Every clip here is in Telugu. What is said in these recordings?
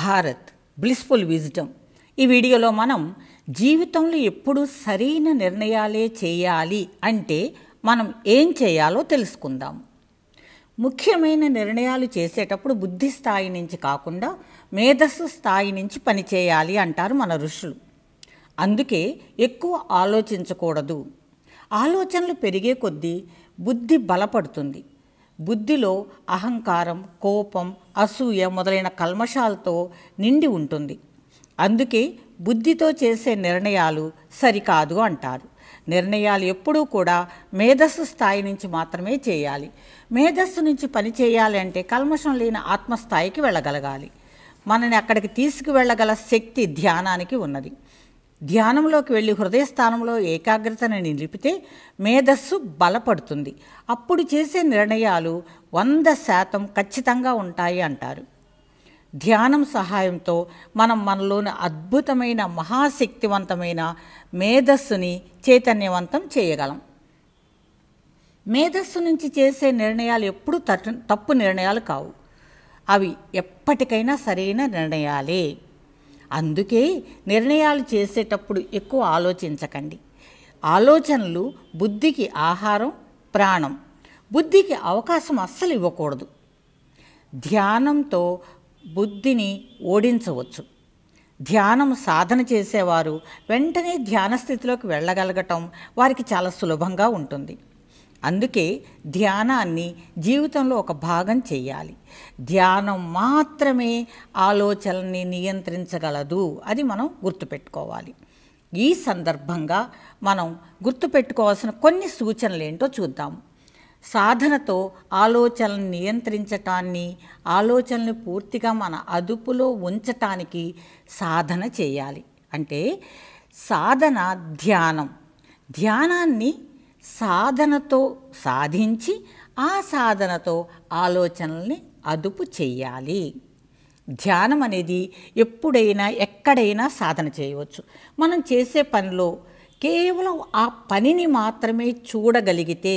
భారత్ బ్లిస్ఫుల్ విజిటమ్ ఈ వీడియోలో మనం జీవితంలో ఎప్పుడు సరైన నిర్ణయాలే చేయాలి అంటే మనం ఏం చేయాలో తెలుసుకుందాం ముఖ్యమైన నిర్ణయాలు చేసేటప్పుడు బుద్ధి స్థాయి నుంచి కాకుండా మేధస్సు స్థాయి నుంచి పనిచేయాలి అంటారు మన ఋషులు అందుకే ఎక్కువ ఆలోచించకూడదు ఆలోచనలు పెరిగే కొద్దీ బుద్ధి బలపడుతుంది బుద్ధిలో అహంకారం కోపం అసూయ మొదలైన కల్మషాలతో నిండి ఉంటుంది అందుకే బుద్ధితో చేసే నిర్ణయాలు సరికాదు అంటారు నిర్ణయాలు ఎప్పుడూ కూడా మేధస్సు స్థాయి నుంచి మాత్రమే చేయాలి మేధస్సు నుంచి పని చేయాలి అంటే కల్మషం లేని ఆత్మస్థాయికి వెళ్ళగలగాలి మనని అక్కడికి తీసుకువెళ్ళగల శక్తి ధ్యానానికి ఉన్నది ధ్యానంలోకి వెళ్ళి హృదయస్థానంలో ఏకాగ్రతను నిలిపితే మేధస్సు బలపడుతుంది అప్పుడు చేసే నిర్ణయాలు వంద శాతం ఖచ్చితంగా ఉంటాయి అంటారు ధ్యానం సహాయంతో మనం మనలోని అద్భుతమైన మహాశక్తివంతమైన మేధస్సుని చైతన్యవంతం చేయగలం మేధస్సు నుంచి చేసే నిర్ణయాలు ఎప్పుడూ తప్పు నిర్ణయాలు కావు అవి ఎప్పటికైనా సరైన నిర్ణయాలే అందుకే నిర్ణయాలు చేసేటప్పుడు ఎక్కువ ఆలోచించకండి ఆలోచనలు బుద్ధికి ఆహారం ప్రాణం బుద్ధికి అవకాశం అస్సలు ఇవ్వకూడదు ధ్యానంతో బుద్ధిని ఓడించవచ్చు ధ్యానం సాధన చేసేవారు వెంటనే ధ్యాన స్థితిలోకి వెళ్ళగలగటం వారికి చాలా సులభంగా ఉంటుంది అందుకే ధ్యానాన్ని జీవితంలో ఒక భాగం చేయాలి ధ్యానం మాత్రమే ఆలోచనల్ని నియంత్రించగలదు అది మనం గుర్తుపెట్టుకోవాలి ఈ సందర్భంగా మనం గుర్తుపెట్టుకోవాల్సిన కొన్ని సూచనలు ఏంటో చూద్దాము సాధనతో ఆలోచనలను నియంత్రించటాన్ని ఆలోచనలు పూర్తిగా మన అదుపులో ఉంచటానికి సాధన చేయాలి అంటే సాధన ధ్యానం ధ్యానాన్ని సాధనతో సాధించి ఆ సాధనతో ఆలోచనల్ని అదుపు చేయాలి ధ్యానం అనేది ఎప్పుడైనా ఎక్కడైనా సాధన చేయవచ్చు మనం చేసే పనిలో కేవలం ఆ పనిని మాత్రమే చూడగలిగితే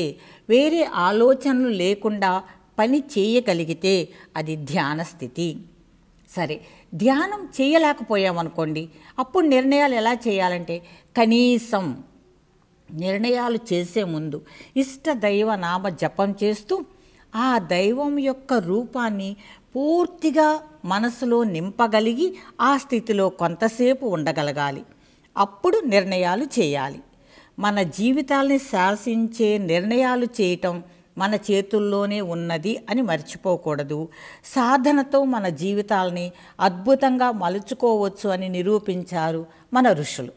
వేరే ఆలోచనలు లేకుండా పని చేయగలిగితే అది ధ్యాన స్థితి సరే ధ్యానం చేయలేకపోయామనుకోండి అప్పుడు నిర్ణయాలు ఎలా చేయాలంటే కనీసం నిర్ణయాలు చేసే ముందు ఇష్ట దైవ నామ జపం చేస్తూ ఆ దైవం యొక్క రూపాన్ని పూర్తిగా మనసులో నింపగలిగి ఆ స్థితిలో కొంతసేపు ఉండగలగాలి అప్పుడు నిర్ణయాలు చేయాలి మన జీవితాల్ని శాసించే నిర్ణయాలు చేయటం మన చేతుల్లోనే ఉన్నది అని మర్చిపోకూడదు సాధనతో మన జీవితాల్ని అద్భుతంగా మలుచుకోవచ్చు అని నిరూపించారు మన ఋషులు